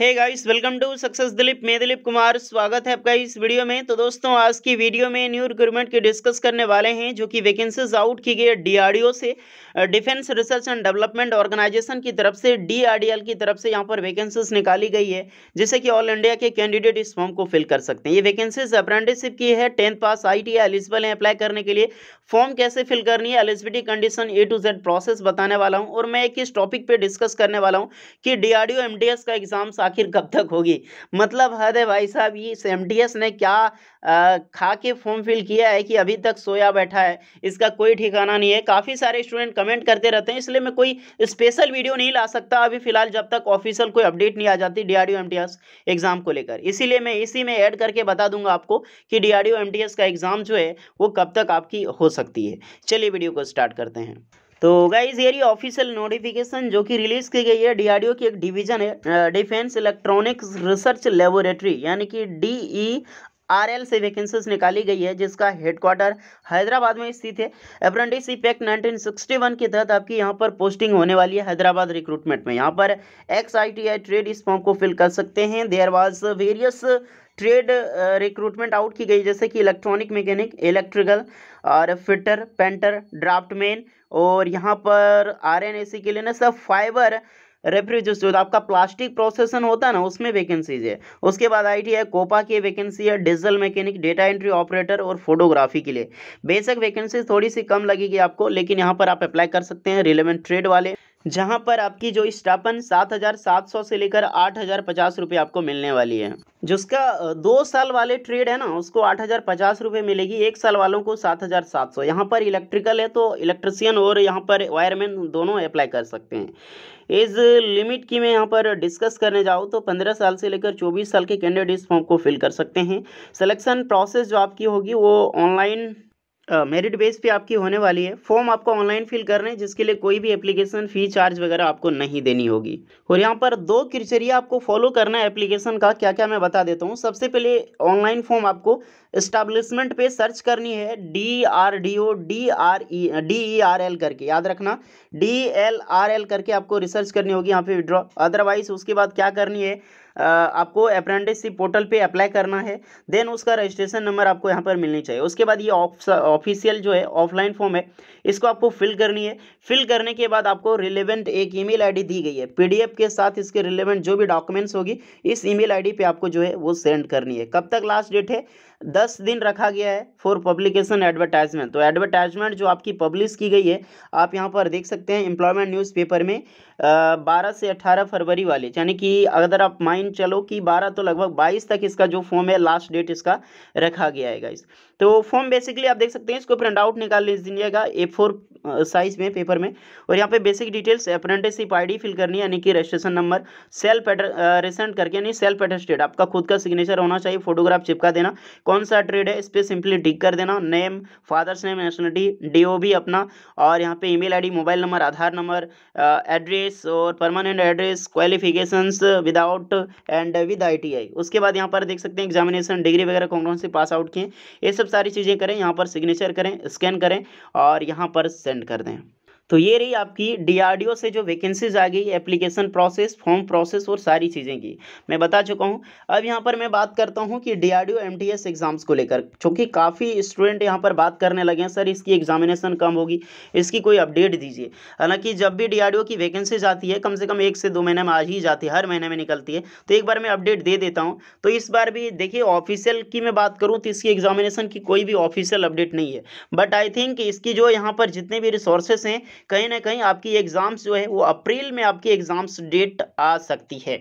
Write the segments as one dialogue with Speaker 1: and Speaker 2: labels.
Speaker 1: hey guys welcome to success Dilip मैं दिलीप कुमार स्वागत है आपका इस वीडियो में तो दोस्तों आज की वीडियो में न्यू रिक्रूटमेंट की डिस्कस करने वाले हैं जो कि वैकेंसीज आउट की गई है डीआरडीओ से defence research and development organisation की तरफ से डीआरडीएल की तरफ से यहाँ पर वैकेंसीज निकाली गई है जिससे कि ऑल इंडिया के कैंडिडेट इस फॉर्म को फिल कर सकते हैं ये वैकेंसीज अप्रेंटिसिप की है tenth pass I T eligible है अप्लाई करने के लिए फॉर्म कैसे फिल करनी है eligibility condition A to Z process बताने वाला हूँ और मैं एक इस टॉपिक पर डिस्कस करने वाला हूँ कि डी आर का एग्जाम आखिर कब तक होगी मतलब हद है भाई साहब ये एम ने क्या आ, खा के फॉर्म फिल किया है कि अभी तक सोया बैठा है इसका कोई ठिकाना नहीं है काफ़ी सारे स्टूडेंट कमेंट करते रहते हैं इसलिए मैं कोई स्पेशल वीडियो नहीं ला सकता अभी फिलहाल जब तक ऑफिशियल कोई अपडेट नहीं आ जाती डी आर एग्ज़ाम को लेकर इसीलिए मैं इसी में ऐड करके बता दूंगा आपको कि डी आर का एग्ज़ाम जो है वो कब तक आपकी हो सकती है चलिए वीडियो को स्टार्ट करते हैं तो गाइज ये ऑफिशियल नोटिफिकेशन जो कि रिलीज की गई है डीआरडीओ की एक डिवीजन है डिफेंस इलेक्ट्रॉनिक्स रिसर्च लेबोरेटरी यानी कि डीई एल e से वैकेंसीज निकाली गई है जिसका हेडक्वार्टर हैदराबाद में स्थित है अप्रेंटिसशिप एक्ट 1961 के तहत आपकी यहाँ पर पोस्टिंग होने वाली है हैदराबाद रिक्रूटमेंट में यहाँ पर ex I T I trade इस फॉर्म को फिल कर सकते हैं there was various trade recruitment out की गई जैसे कि इलेक्ट्रॉनिक मैकेनिक इलेक्ट्रिकल और फिटर पेंटर ड्राफ्टमैन और यहाँ पर आर एन के लिए ना सब फाइबर रेफ्रिजरेटर आपका प्लास्टिक प्रोसेसन होता है ना उसमें वैकेंसीज है उसके बाद आई टी है कोपा की वैकेंसी है diesel mechanic data entry operator और फोटोग्राफी के लिए बेसिक वैकेंसी थोड़ी सी कम लगेगी आपको लेकिन यहाँ पर आप अप्लाई कर सकते हैं रिलेवेंट ट्रेड वाले जहां पर आपकी जो स्टापन सात हजार सात सौ से लेकर आठ हजार पचास रुपये आपको मिलने वाली है जिसका दो साल वाले ट्रेड है ना उसको आठ हजार पचास रुपये मिलेगी एक साल वालों को सात हजार सात सौ यहाँ पर इलेक्ट्रिकल है तो इलेक्ट्रिशियन और यहाँ पर वायरमैन दोनों अप्लाई कर सकते हैं एज लिमिट की मैं यहाँ पर डिस्कस करने जाऊँ तो पंद्रह साल से लेकर चौबीस साल के कैंडिडेट फॉर्म को फिल कर सकते हैं सिलेक्शन प्रोसेस जो आपकी होगी वो ऑनलाइन मेरिट बेस पे आपकी होने वाली है फॉर्म आपको ऑनलाइन फिल कर रहे हैं जिसके लिए कोई भी एप्लीकेशन फ़ी चार्ज वगैरह आपको नहीं देनी होगी और यहाँ पर दो क्रिटेरिया आपको फॉलो करना है एप्लीकेशन का क्या क्या मैं बता देता हूँ सबसे पहले ऑनलाइन फॉर्म आपको इस्टाब्लिशमेंट पे सर्च करनी है D R D O D R E D E R L करके याद रखना डी एल आर एल करके आपको रिसर्च करनी होगी यहाँ पे विड्रॉ अदरवाइज उसके बाद क्या करनी है आपको अप्रेंटिसशिप पोर्टल पे अप्लाई करना है देन उसका रजिस्ट्रेशन नंबर आपको यहाँ पर मिलनी चाहिए उसके बाद ये ऑप्शन ऑफिशियल जो है ऑफलाइन फॉर्म है इसको आपको फिल करनी है फिल करने के बाद आपको रिलेवेंट एक ईमेल आईडी दी गई है पीडीएफ के साथ इसके रिलेवेंट जो भी डॉक्यूमेंट्स होगी इस ईमेल आईडी पे आपको जो है वो सेंड करनी है कब तक लास्ट डेट है दस दिन रखा गया है फॉर पब्लिकेशन एडवर्टाइजमेंट तो एडवर्टाइजमेंट जो आपकी पब्लिश की गई है आप यहाँ पर देख सकते हैं एम्प्लॉयमेंट न्यूज़पेपर में बारह से अट्ठारह फरवरी वाले यानी कि अगर आप माइंड चलो कि बारह तो लगभग बाईस तक इसका जो फॉर्म है लास्ट डेट इसका रखा गया है इस तो फॉर्म बेसिकली आप देख सकते हैं इसको प्रिंट आउट निकाल लीजिएगा ए फोर साइज में पेपर में और यहाँ पे basic details apprenticeship ID fill करनी यानी कि registration number self add recent करके यानी सेल्फ एटेस्टेड आपका खुद का सिग्नेचर होना चाहिए फोटोग्राफ चिपका देना कौन सा ट्रेड है इस पर सिंपली टिक कर देना name father's name nationality DOB अपना और यहाँ पे email ID mobile number Aadhaar number address और permanent address qualifications without and with ITI उसके बाद यहाँ पर देख सकते हैं एग्जामिनेशन डिग्री वगैरह कौन से पास आउट किए ये सब सारी चीज़ें करें यहाँ पर सिग्नेचर करें स्कैन करें और यहाँ पर सेंड कर दें तो ये रही आपकी डीआरडीओ से जो वैकेंसीज आ गई एप्लीकेशन प्रोसेस फॉर्म प्रोसेस और सारी चीज़ें की मैं बता चुका हूँ अब यहाँ पर मैं बात करता हूँ कि डीआरडीओ एमटीएस एग्ज़ाम्स को लेकर चूँकि काफ़ी स्टूडेंट यहाँ पर बात करने लगे हैं सर इसकी एग्जामिनेशन कम होगी इसकी कोई अपडेट दीजिए हालांकि जब भी डी की वैकेंसीज आती है कम से कम एक से दो महीने में आज ही जाती है हर महीने में निकलती है तो एक बार मैं अपडेट दे देता हूँ तो इस बार भी देखिए ऑफिशियल की मैं बात करूँ तो इसकी एग्जामिनेशन की कोई भी ऑफिशियल अपडेट नहीं है बट आई थिंक इसकी जो यहाँ पर जितने भी रिसोर्सेस हैं कहीं ना कहीं आपकी एग्ज़ाम्स जो है वो अप्रैल में आपकी एग्ज़ाम्स डेट आ सकती है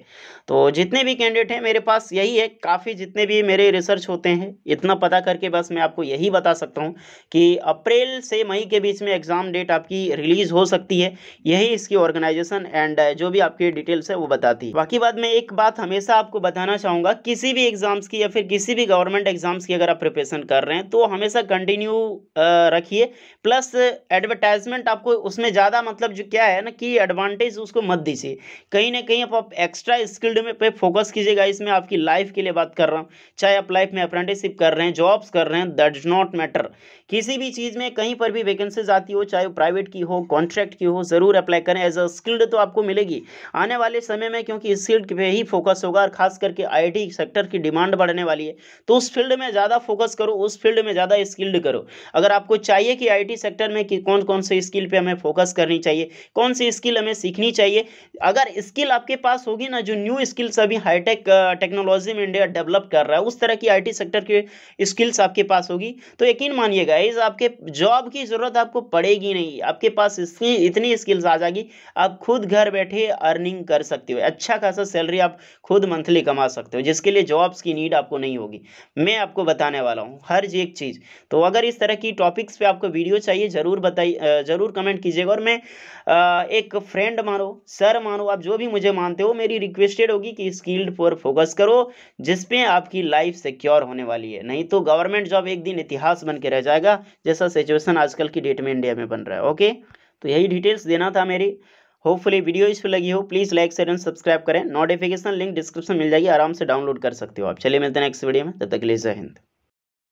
Speaker 1: तो जितने भी कैंडिडेट हैं मेरे पास यही है काफ़ी जितने भी मेरे रिसर्च होते हैं इतना पता करके बस मैं आपको यही बता सकता हूँ कि अप्रैल से मई के बीच में एग्ज़ाम डेट आपकी रिलीज़ हो सकती है यही इसकी ऑर्गेनाइजेशन एंड जो भी आपकी डिटेल्स है वो बताती है बाकी बाद में एक बात हमेशा आपको बताना चाहूँगा किसी भी एग्ज़ाम्स की या फिर किसी भी गवर्नमेंट एग्ज़ाम्स की अगर आप प्रिपरेशन कर रहे हैं तो हमेशा कंटिन्यू रखिए प्लस एडवर्टाइजमेंट आपको उसमें ज़्यादा मतलब जो क्या है ना कि एडवांटेज उसको मत दीजिए कहीं ना कहीं आप एक्स्ट्रा स्किल्ड में पे फोकस कीजिएगा इसमें आपकी लाइफ के लिए बात कर रहा हूँ चाहे आप लाइफ में अप्रेंटिसशिप कर रहे हैं जॉब्स कर रहे हैं दैट इज नॉट मैटर किसी भी चीज़ में कहीं पर भी वैकेंसीज आती हो चाहे प्राइवेट की हो कॉन्ट्रैक्ट की हो ज़रूर अप्लाई करें एज अ स्किल्ड तो आपको मिलेगी आने वाले समय में क्योंकि स्किल्ड पर ही फोकस होगा और खास करके आई सेक्टर की डिमांड बढ़ने वाली है तो उस फील्ड में ज़्यादा फोकस करो उस फील्ड में ज़्यादा स्किल्ड करो अगर आपको चाहिए कि आई सेक्टर में कौन कौन से स्किल पर हमें फोकस करनी चाहिए कौन सी स्किल हमें सीखनी चाहिए अगर स्किल आपके पास होगी ना जो न्यू स्किल्स अभी हाईटेक टेक्नोलॉजी में इंडिया डेवलप कर रहा है उस तरह की आईटी सेक्टर के स्किल्स आपके पास होगी तो यकीन मानिएगा इस आपके जॉब की ज़रूरत आपको पड़ेगी नहीं आपके पास इसकी इतनी स्किल्स आ जाएगी आप खुद घर बैठे अर्निंग कर सकते हो अच्छा खासा सैलरी आप खुद मंथली कमा सकते हो जिसके लिए जॉब्स की नीड आपको नहीं होगी मैं आपको बताने वाला हूँ हर एक चीज़ तो अगर इस तरह की टॉपिक्स पे आपको वीडियो चाहिए ज़रूर बताइए ज़रूर कमेंट कमेंट कीजिएगा और मैं आ, एक फ्रेंड मानो सर मानो आप जो भी मुझे मानते हो मेरी रिक्वेस्टेड होगी कि स्किल्ड पर फोकस करो जिसपे आपकी लाइफ सिक्योर होने वाली है नहीं तो गवर्नमेंट जॉब एक दिन इतिहास बन के रह जाएगा जैसा सिचुएसन आजकल की डेट में इंडिया में बन रहा है ओके तो यही डिटेल्स देना था मेरी होपफुली वीडियो इस पर लगी हो please like share and subscribe करें नोटिफिकेशन लिंक डिस्क्रिप्शन मिल जाएगी आराम से डाउनलोड कर सकते हो आप चलिए मिलते हैं नेक्स्ट वीडियो में तब तक लीजिए हिंद